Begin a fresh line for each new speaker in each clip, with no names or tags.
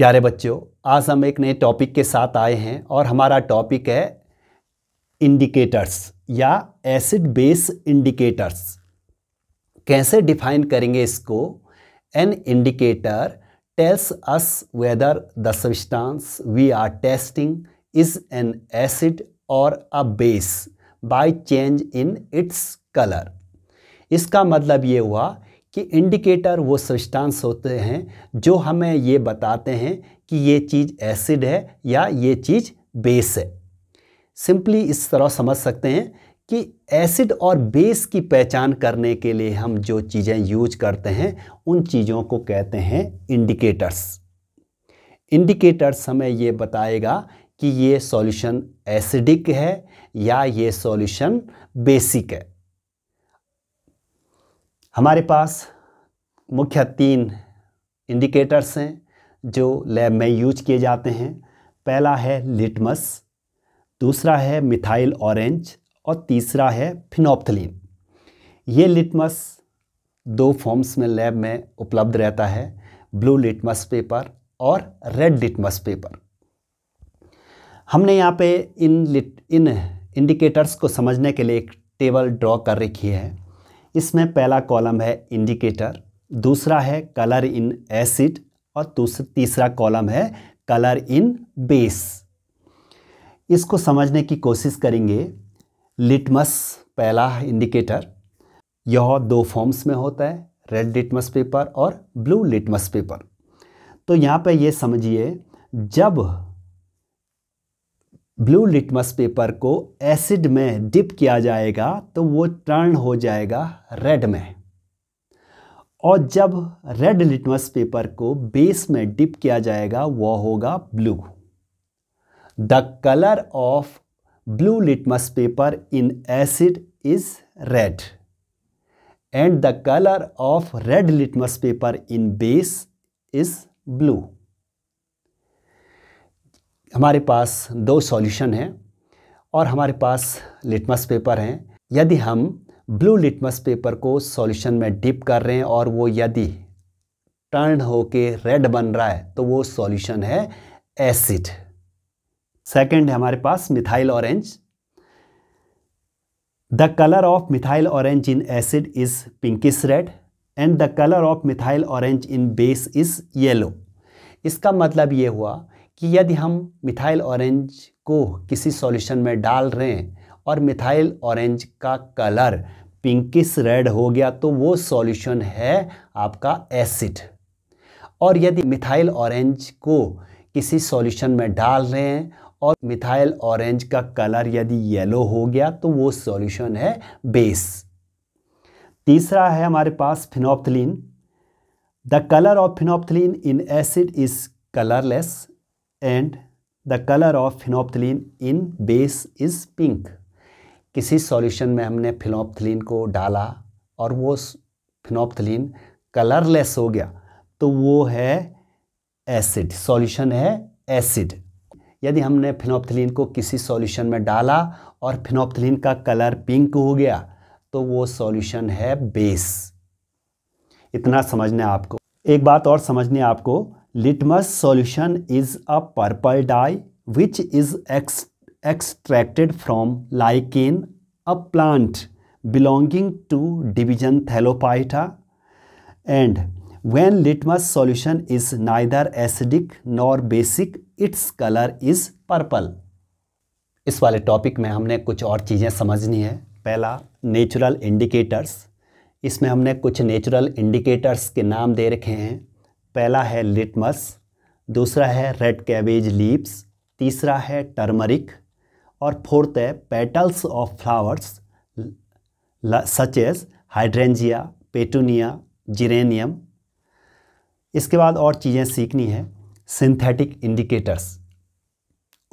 प्यारे बच्चों आज हम एक नए टॉपिक के साथ आए हैं और हमारा टॉपिक है इंडिकेटर्स या एसिड बेस इंडिकेटर्स कैसे डिफाइन करेंगे इसको an indicator tells us whether the substance we are testing is an acid or a base by change in its colour इसका मतलब ये हुआ कि इंडिकेटर वो सृष्टांश होते हैं जो हमें ये बताते हैं कि ये चीज़ एसिड है या ये चीज़ बेस है सिंपली इस तरह समझ सकते हैं कि एसिड और बेस की पहचान करने के लिए हम जो चीज़ें यूज करते हैं उन चीज़ों को कहते हैं इंडिकेटर्स इंडिकेटर्स हमें ये बताएगा कि ये सॉल्यूशन एसिडिक है या ये सॉल्यूशन बेसिक है हमारे पास मुख्य तीन इंडिकेटर्स हैं जो लैब में यूज किए जाते हैं पहला है लिटमस दूसरा है मिथाइल ऑरेंज और तीसरा है फिनोप्थलिन ये लिटमस दो फॉर्म्स में लैब में उपलब्ध रहता है ब्लू लिटमस पेपर और रेड लिटमस पेपर हमने यहाँ पे इन लिट इन इंडिकेटर्स को समझने के लिए एक टेबल ड्रॉ कर रखी है इसमें पहला कॉलम है इंडिकेटर दूसरा है कलर इन एसिड और तीसरा कॉलम है कलर इन बेस इसको समझने की कोशिश करेंगे लिटमस पहला इंडिकेटर यह दो फॉर्म्स में होता है रेड लिटमस पेपर और ब्लू लिटमस पेपर तो यहाँ पे ये समझिए जब ब्लू लिटमस पेपर को एसिड में डिप किया जाएगा तो वो टर्न हो जाएगा रेड में और जब रेड लिटमस पेपर को बेस में डिप किया जाएगा वह होगा blue the colour of blue litmus paper in acid is red and the colour of red litmus paper in base is blue हमारे पास दो सॉल्यूशन हैं और हमारे पास लिटमस पेपर हैं यदि हम ब्लू लिटमस पेपर को सॉल्यूशन में डिप कर रहे हैं और वो यदि टर्न होके रेड बन रहा है तो वो सॉल्यूशन है एसिड सेकंड है हमारे पास methyl orange the colour of methyl orange in acid is pinkish red and the colour of methyl orange in base is yellow इसका मतलब ये हुआ कि यदि हम मिथाइल ऑरेंज को किसी सॉल्यूशन में डाल रहे हैं और मिथाइल ऑरेंज का कलर पिंकिस रेड हो गया तो वो सॉल्यूशन है आपका एसिड और यदि मिथाइल ऑरेंज को किसी सॉल्यूशन में डाल रहे हैं और मिथाइल ऑरेंज का कलर यदि येलो हो गया तो वो सॉल्यूशन है बेस तीसरा है हमारे पास phenolphthalein the colour of phenolphthalein in acid is colourless and the colour of phenolphthalein in base is pink किसी सॉल्यूशन में हमने फिनोप्थलिन को डाला और वो फिनोप्थलिन कलरलेस हो गया तो वो है एसिड सॉल्यूशन है एसिड यदि हमने फिनोप्थलिन को किसी सॉल्यूशन में डाला और फिनोप्थलिन का कलर पिंक हो गया तो वो सॉल्यूशन है बेस इतना समझना आपको एक बात और समझने आपको litmus solution is a purple dye which is ex extracted from lichen, a plant belonging to division Thelophyta. And when litmus solution is neither acidic nor basic, its color is purple. इस वाले topic में हमने कुछ और चीज़ें समझनी है पहला नेचुरल इंडिकेटर्स इसमें हमने कुछ नेचुरल इंडिकेटर्स के नाम दे रखे हैं पहला है लिटमस दूसरा है रेड कैबेज लीव्स तीसरा है टर्मरिक और फोर्थ है petals of flowers such as hydrangea petunia geranium इसके बाद और चीज़ें सीखनी है सिंथेटिक इंडिकेटर्स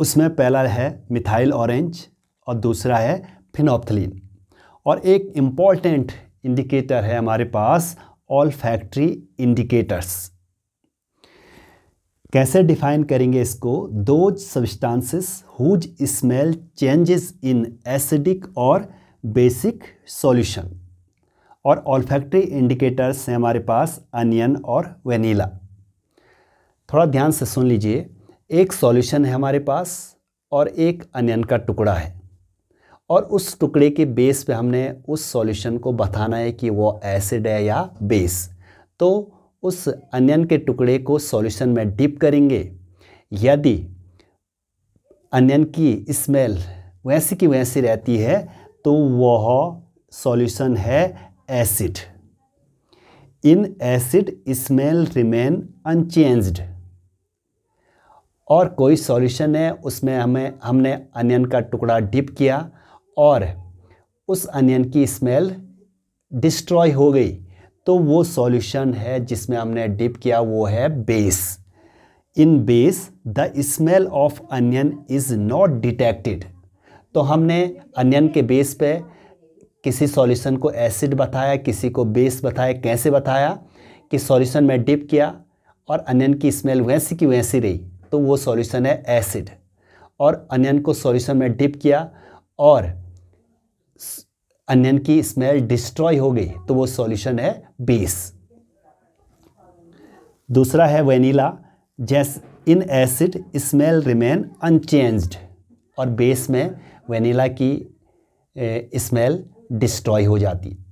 उसमें पहला है मिथाइल ऑरेंज और दूसरा है फिनोप्थलिन और एक इम्पॉर्टेंट इंडिकेटर है हमारे पास ऑल फैक्ट्री इंडिकेटर्स कैसे डिफाइन करेंगे इसको those substances whose smell changes in acidic or basic solution और ऑल्फैक्ट्री इंडिकेटर्स हैं हमारे पास अनियन और वेनीला थोड़ा ध्यान से सुन लीजिए एक सॉल्यूशन है हमारे पास और एक अनियन का टुकड़ा है और उस टुकड़े के बेस पे हमने उस सॉल्यूशन को बताना है कि वो एसिड है या बेस तो उस अनियन के टुकड़े को सॉल्यूशन में डिप करेंगे यदि अनियन की स्मेल वैसी की वैसी रहती है तो वह सॉल्यूशन है acid in acid smell remain unchanged और कोई सॉल्यूशन है उसमें हमें हमने अनियन का टुकड़ा डिप किया और उस अनियन की स्मेल डिस्ट्रॉय हो गई तो वो सॉल्यूशन है जिसमें हमने डिप किया वो है base in base the smell of onion is not detected तो हमने अनियन के बेस पे किसी सॉल्यूशन को एसिड बताया किसी को बेस बताया कैसे बताया कि सॉल्यूशन में डिप किया और अनियन की स्मेल वैसी की वैसी रही तो वो सॉल्यूशन है एसिड और अनियन को सॉल्यूशन में डिप किया और अनियन की स्मेल डिस्ट्रॉय हो गई तो वो सॉल्यूशन है बेस दूसरा है वेनिला जैस in acid smell remain unchanged और बेस में वेनिला की स्मेल डिस्ट्रॉय हो जाती